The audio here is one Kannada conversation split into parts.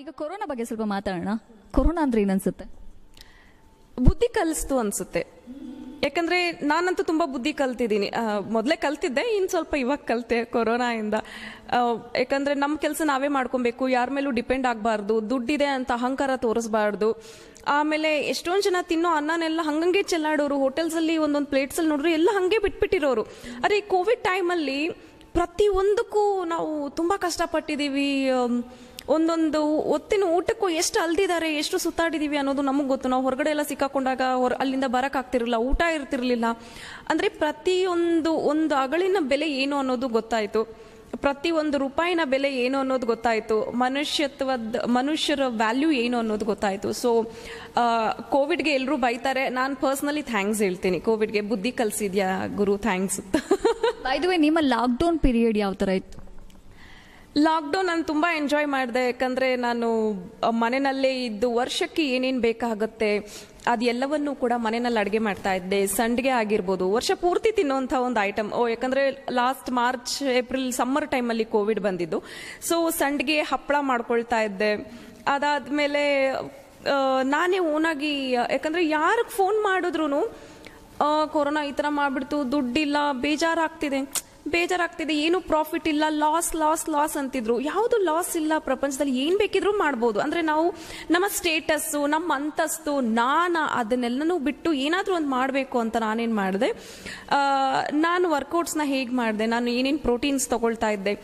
ಈಗ ಕೊರೋನಾ ಬಗ್ಗೆ ಸ್ವಲ್ಪ ಮಾತಾಡೋಣ ಕೊರೋನಾ ಅಂದ್ರೆ ಏನನ್ಸುತ್ತೆ ಬುದ್ಧಿ ಕಲಿಸ್ತು ಅನ್ಸುತ್ತೆ ಯಾಕಂದ್ರೆ ನಾನಂತೂ ತುಂಬಾ ಬುದ್ಧಿ ಕಲ್ತಿದ್ದೀನಿ ಮೊದಲೇ ಕಲ್ತಿದ್ದೆ ಇನ್ನು ಸ್ವಲ್ಪ ಇವಾಗ ಕಲಿತೆ ಕೊರೋನಾಯಿಂದ ಯಾಕಂದ್ರೆ ನಮ್ಮ ಕೆಲಸ ನಾವೇ ಮಾಡ್ಕೊಬೇಕು ಯಾರ ಮೇಲೂ ಡಿಪೆಂಡ್ ಆಗಬಾರ್ದು ದುಡ್ಡಿದೆ ಅಂತ ಅಹಂಕಾರ ತೋರಿಸ್ಬಾರ್ದು ಆಮೇಲೆ ಎಷ್ಟೊಂದು ಜನ ತಿನ್ನೋ ಅನ್ನನೆಲ್ಲ ಹಂಗಂಗೆ ಚೆಲ್ಲಾಡೋರು ಹೋಟೆಲ್ಸಲ್ಲಿ ಒಂದೊಂದು ಪ್ಲೇಟ್ಸಲ್ಲಿ ನೋಡಿದ್ರು ಎಲ್ಲ ಹಂಗೆ ಬಿಟ್ಬಿಟ್ಟಿರೋರು ಈ ಕೋವಿಡ್ ಟೈಮಲ್ಲಿ ಪ್ರತಿಯೊಂದಕ್ಕೂ ನಾವು ತುಂಬ ಕಷ್ಟಪಟ್ಟಿದ್ದೀವಿ ಒಂದೊಂದು ಒತ್ತಿನ ಊಟಕ್ಕೂ ಎಷ್ಟು ಅಲ್ದಿದ್ದಾರೆ ಎಷ್ಟು ಸುತ್ತಾಡಿದೀವಿ ಅನ್ನೋದು ನಮಗೆ ಗೊತ್ತು ನಾವು ಹೊರಗಡೆ ಎಲ್ಲ ಸಿಕ್ಕಾಕೊಂಡಾಗ ಹೊರ ಅಲ್ಲಿಂದ ಬರೋಕ್ಕಾಗ್ತಿರಲಿಲ್ಲ ಊಟ ಇರ್ತಿರ್ಲಿಲ್ಲ ಅಂದರೆ ಪ್ರತಿಯೊಂದು ಒಂದು ಅಗಳಿನ ಬೆಲೆ ಏನು ಅನ್ನೋದು ಗೊತ್ತಾಯಿತು ಪ್ರತಿ ಒಂದು ರೂಪಾಯಿನ ಬೆಲೆ ಏನು ಅನ್ನೋದು ಗೊತ್ತಾಯಿತು ಮನುಷ್ಯತ್ವದ ಮನುಷ್ಯರ ವ್ಯಾಲ್ಯೂ ಏನು ಅನ್ನೋದು ಗೊತ್ತಾಯಿತು ಸೊ ಕೋವಿಡ್ಗೆ ಎಲ್ಲರೂ ಬೈತಾರೆ ನಾನು ಪರ್ಸ್ನಲಿ ಥ್ಯಾಂಕ್ಸ್ ಹೇಳ್ತೀನಿ ಕೋವಿಡ್ಗೆ ಬುದ್ಧಿ ಕಲಿಸಿದ್ಯಾ ಗುರು ಥ್ಯಾಂಕ್ಸ್ ಬೈ ನಿಮ್ಮ ಲಾಕ್ಡೌನ್ ಪೀರಿಯಡ್ ಯಾವ ಥರ ಇತ್ತು ಲಾಕ್ಡೌನ್ ನಾನು ತುಂಬ ಎಂಜಾಯ್ ಮಾಡಿದೆ ಯಾಕಂದರೆ ನಾನು ಮನೆಯಲ್ಲೇ ಇದ್ದು ವರ್ಷಕ್ಕೆ ಏನೇನು ಬೇಕಾಗುತ್ತೆ ಅದೆಲ್ಲವನ್ನು ಕೂಡ ಮನೆಯಲ್ಲಿ ಅಡುಗೆ ಮಾಡ್ತಾ ಇದ್ದೆ ಸಂಡಿಗೆ ಆಗಿರ್ಬೋದು ವರ್ಷ ಪೂರ್ತಿ ತಿನ್ನೋಂಥ ಒಂದು ಐಟಮ್ ಓ ಯಾಕಂದರೆ ಲಾಸ್ಟ್ ಮಾರ್ಚ್ ಏಪ್ರಿಲ್ ಸಮ್ಮರ್ ಟೈಮಲ್ಲಿ ಕೋವಿಡ್ ಬಂದಿದ್ದು ಸೊ ಸಂಡಿಗೆ ಹಪ್ಪಳ ಮಾಡ್ಕೊಳ್ತಾ ಇದ್ದೆ ಅದಾದಮೇಲೆ ನಾನೇ ಓನಾಗಿ ಯಾಕಂದರೆ ಯಾರಿಗೆ ಫೋನ್ ಮಾಡಿದ್ರು ಕೊರೋನಾ ಈ ಥರ ಮಾಡಿಬಿಡ್ತು ದುಡ್ಡಿಲ್ಲ ಬೇಜಾರಾಗ್ತಿದೆ ಬೇಜಾರಾಗ್ತಿದೆ ಏನು ಪ್ರಾಫಿಟ್ ಇಲ್ಲ ಲಾಸ್ ಲಾಸ್ ಲಾಸ್ ಅಂತಿದ್ರು ಯಾವುದು ಲಾಸ್ ಇಲ್ಲ ಪ್ರಪಂಚದಲ್ಲಿ ಏನು ಬೇಕಿದ್ರೂ ಮಾಡ್ಬೋದು ಅಂದರೆ ನಾವು ನಮ್ಮ ಸ್ಟೇಟಸ್ಸು ನಮ್ಮ ಅಂತಸ್ತು ನಾನು ಅದನ್ನೆಲ್ಲನೂ ಬಿಟ್ಟು ಏನಾದರೂ ಒಂದು ಮಾಡಬೇಕು ಅಂತ ನಾನೇನು ಮಾಡಿದೆ ನಾನು ವರ್ಕೌಟ್ಸ್ನ ಹೇಗೆ ಮಾಡಿದೆ ನಾನು ಏನೇನು ಪ್ರೋಟೀನ್ಸ್ ತಗೊಳ್ತಾ ಇದ್ದೆ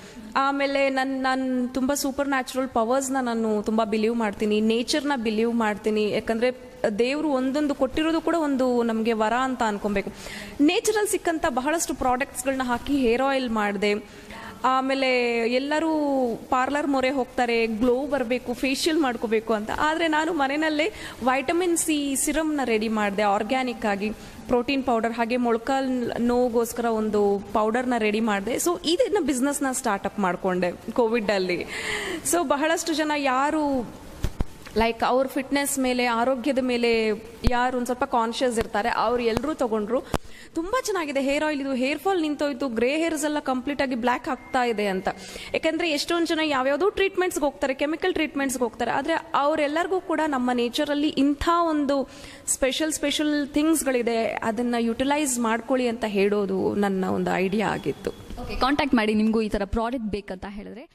ಆಮೇಲೆ ನನ್ನ ನಾನು ತುಂಬ ಸೂಪರ್ ನ್ಯಾಚುರಲ್ ಪವರ್ಸ್ನ ನಾನು ತುಂಬ ಬಿಲೀವ್ ಮಾಡ್ತೀನಿ ನೇಚರ್ನ ಬಿಲೀವ್ ಮಾಡ್ತೀನಿ ಯಾಕಂದರೆ ದೇವರು ಒಂದೊಂದು ಕೊಟ್ಟಿರೋದು ಕೂಡ ಒಂದು ನಮಗೆ ವರ ಅಂತ ಅನ್ಕೊಬೇಕು ನೇಚರಲ್ಲಿ ಸಿಕ್ಕಂಥ ಬಹಳಷ್ಟು ಪ್ರಾಡಕ್ಟ್ಸ್ಗಳನ್ನ ಹಾಕಿ ಹೇರ್ ಆಯಿಲ್ ಮಾಡಿದೆ ಆಮೇಲೆ ಎಲ್ಲರೂ ಪಾರ್ಲರ್ ಮೊರೆ ಹೋಗ್ತಾರೆ ಗ್ಲೋ ಬರಬೇಕು ಫೇಶಿಯಲ್ ಮಾಡ್ಕೋಬೇಕು ಅಂತ ಆದರೆ ನಾನು ಮನೆಯಲ್ಲೇ ವೈಟಮಿನ್ ಸಿ ಸಿರಮ್ನ ರೆಡಿ ಮಾಡಿದೆ ಆರ್ಗ್ಯಾನಿಕ್ ಆಗಿ ಪ್ರೋಟೀನ್ ಪೌಡರ್ ಹಾಗೆ ಮೊಳಕಾಲ್ ನೋವುಗೋಸ್ಕರ ಒಂದು ಪೌಡರ್ನ ರೆಡಿ ಮಾಡಿದೆ ಸೊ ಇದನ್ನ ಬಿಸ್ನೆಸ್ನ ಸ್ಟಾರ್ಟಪ್ ಮಾಡಿಕೊಂಡೆ ಕೋವಿಡಲ್ಲಿ ಸೊ ಬಹಳಷ್ಟು ಜನ ಯಾರು ಲೈಕ್ ಅವ್ರ ಫಿಟ್ನೆಸ್ ಮೇಲೆ ಆರೋಗ್ಯದ ಮೇಲೆ ಯಾರು ಒಂದು ಸ್ವಲ್ಪ ಕಾನ್ಷಿಯಸ್ ಇರ್ತಾರೆ ಅವ್ರು ಎಲ್ಲರೂ ತಗೊಂಡ್ರು ತುಂಬ ಚೆನ್ನಾಗಿದೆ ಹೇರ್ ಆಯಿಲ್ ಇದು ಹೇರ್ ಫಾಲ್ ನಿಂತೋಯ್ತು ಗ್ರೇ ಹೇರ್ಸ್ ಎಲ್ಲ ಆಗಿ ಬ್ಲ್ಯಾಕ್ ಆಗ್ತಾ ಇದೆ ಅಂತ ಯಾಕೆಂದರೆ ಎಷ್ಟೊಂದು ಜನ ಯಾವ್ಯಾವುದೋ ಟ್ರೀಟ್ಮೆಂಟ್ಸ್ಗೆ ಹೋಗ್ತಾರೆ ಕೆಮಿಕಲ್ ಟ್ರೀಟ್ಮೆಂಟ್ಸ್ಗೆ ಹೋಗ್ತಾರೆ ಆದರೆ ಅವರೆಲ್ಲರಿಗೂ ಕೂಡ ನಮ್ಮ ನೇಚರಲ್ಲಿ ಇಂಥ ಒಂದು ಸ್ಪೆಷಲ್ ಸ್ಪೆಷಲ್ ಥಿಂಗ್ಸ್ಗಳಿದೆ ಅದನ್ನು ಯುಟಿಲೈಸ್ ಮಾಡ್ಕೊಳ್ಳಿ ಅಂತ ಹೇಳೋದು ನನ್ನ ಒಂದು ಐಡಿಯಾ ಆಗಿತ್ತು ಕಾಂಟ್ಯಾಕ್ಟ್ ಮಾಡಿ ನಿಮಗೂ ಈ ಥರ ಪ್ರಾಡಕ್ಟ್ ಬೇಕಂತ ಹೇಳಿದ್ರೆ